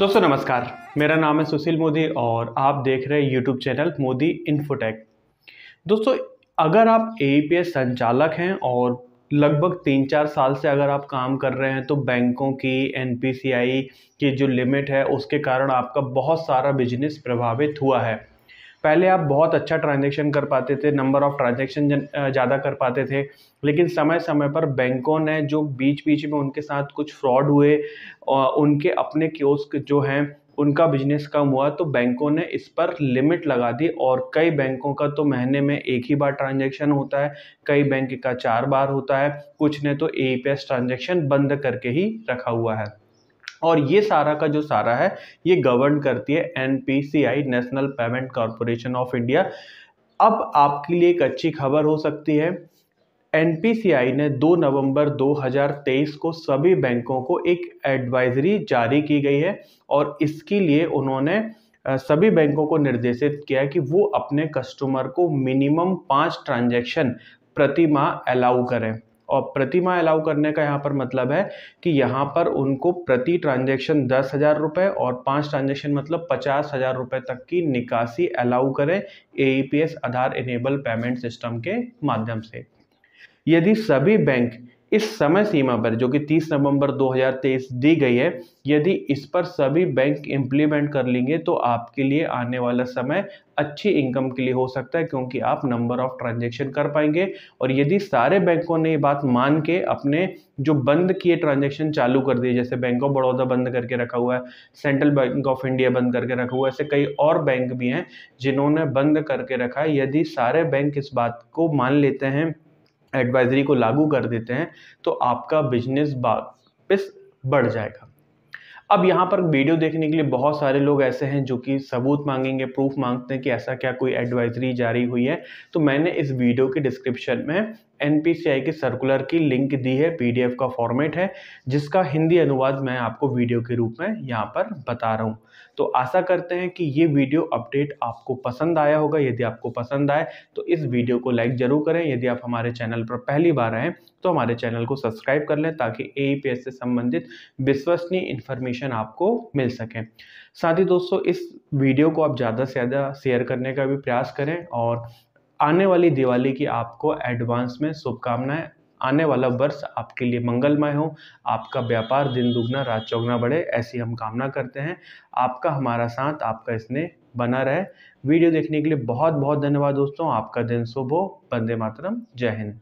दोस्तों नमस्कार मेरा नाम है सुशील मोदी और आप देख रहे हैं यूट्यूब चैनल मोदी इन्फोटेक दोस्तों अगर आप ए संचालक हैं और लगभग तीन चार साल से अगर आप काम कर रहे हैं तो बैंकों की एन की जो लिमिट है उसके कारण आपका बहुत सारा बिजनेस प्रभावित हुआ है पहले आप बहुत अच्छा ट्रांजेक्शन कर पाते थे नंबर ऑफ ट्रांजेक्शन ज़्यादा कर पाते थे लेकिन समय समय पर बैंकों ने जो बीच बीच में उनके साथ कुछ फ्रॉड हुए उनके अपने क्योस्क जो हैं उनका बिजनेस कम हुआ तो बैंकों ने इस पर लिमिट लगा दी और कई बैंकों का तो महीने में एक ही बार ट्रांजेक्शन होता है कई बैंक का चार बार होता है कुछ ने तो ए ट्रांजेक्शन बंद करके ही रखा हुआ है और ये सारा का जो सारा है ये गवर्न करती है N national payment corporation of India अब आपके लिए एक अच्छी खबर हो सकती है एनपीसीआई ने 2 नवंबर 2023 को सभी बैंकों को एक एडवाइजरी जारी की गई है और इसके लिए उन्होंने सभी बैंकों को निर्देशित किया कि वो अपने कस्टमर को मिनिमम पाँच ट्रांजेक्शन प्रति माह अलाउ करें और प्रतिमा अलाउ करने का यहाँ पर मतलब है कि यहाँ पर उनको प्रति ट्रांजेक्शन दस हज़ार रुपये और पांच ट्रांजेक्शन मतलब पचास हज़ार रुपये तक की निकासी अलाउ करें A e Aadhaar enable payment system के माध्यम से यदि सभी बैंक इस समय सीमा पर जो कि 30 नवंबर 2023 दी गई है यदि इस पर सभी बैंक इम्प्लीमेंट कर लेंगे तो आपके लिए आने वाला समय अच्छी इनकम के लिए हो सकता है क्योंकि आप नंबर ऑफ ट्रांजेक्शन कर पाएंगे और यदि सारे बैंकों ने ये बात मान के अपने जो बंद किए ट्रांजेक्शन चालू कर दिए जैसे बैंक ऑफ बड़ौदा बंद करके रखा हुआ है सेंट्रल बैंक ऑफ इंडिया बंद करके रखा हुआ है ऐसे कई और बैंक भी हैं जिन्होंने बंद करके रखा है यदि सारे बैंक इस बात को मान लेते हैं एडवाइजरी को लागू कर देते हैं तो आपका बिजनेस वापस बढ़ जाएगा अब यहाँ पर वीडियो देखने के लिए बहुत सारे लोग ऐसे हैं जो कि सबूत मांगेंगे प्रूफ मांगते हैं कि ऐसा क्या कोई एडवाइजरी जारी हुई है तो मैंने इस वीडियो के डिस्क्रिप्शन में एन के सर्कुलर की लिंक दी है पीडीएफ का फॉर्मेट है जिसका हिंदी अनुवाद मैं आपको वीडियो के रूप में यहाँ पर बता रहा हूँ तो आशा करते हैं कि ये वीडियो अपडेट आपको पसंद आया होगा यदि आपको पसंद आए तो इस वीडियो को लाइक ज़रूर करें यदि आप हमारे चैनल पर पहली बार आएँ तो हमारे चैनल को सब्सक्राइब कर लें ताकि ए e से संबंधित विश्वसनीय इन्फॉर्मेशन आपको मिल सके साथ ही दोस्तों इस वीडियो को आप ज़्यादा से ज़्यादा शेयर करने का भी प्रयास करें और आने वाली दिवाली की आपको एडवांस में शुभकामनाएं आने वाला वर्ष आपके लिए मंगलमय हो आपका व्यापार दिन दुगना रात चौगना बढ़े ऐसी हम कामना करते हैं आपका हमारा साथ आपका इसने बना रहे वीडियो देखने के लिए बहुत बहुत धन्यवाद दोस्तों आपका दिन शुभ हो वंदे मातरम जय हिंद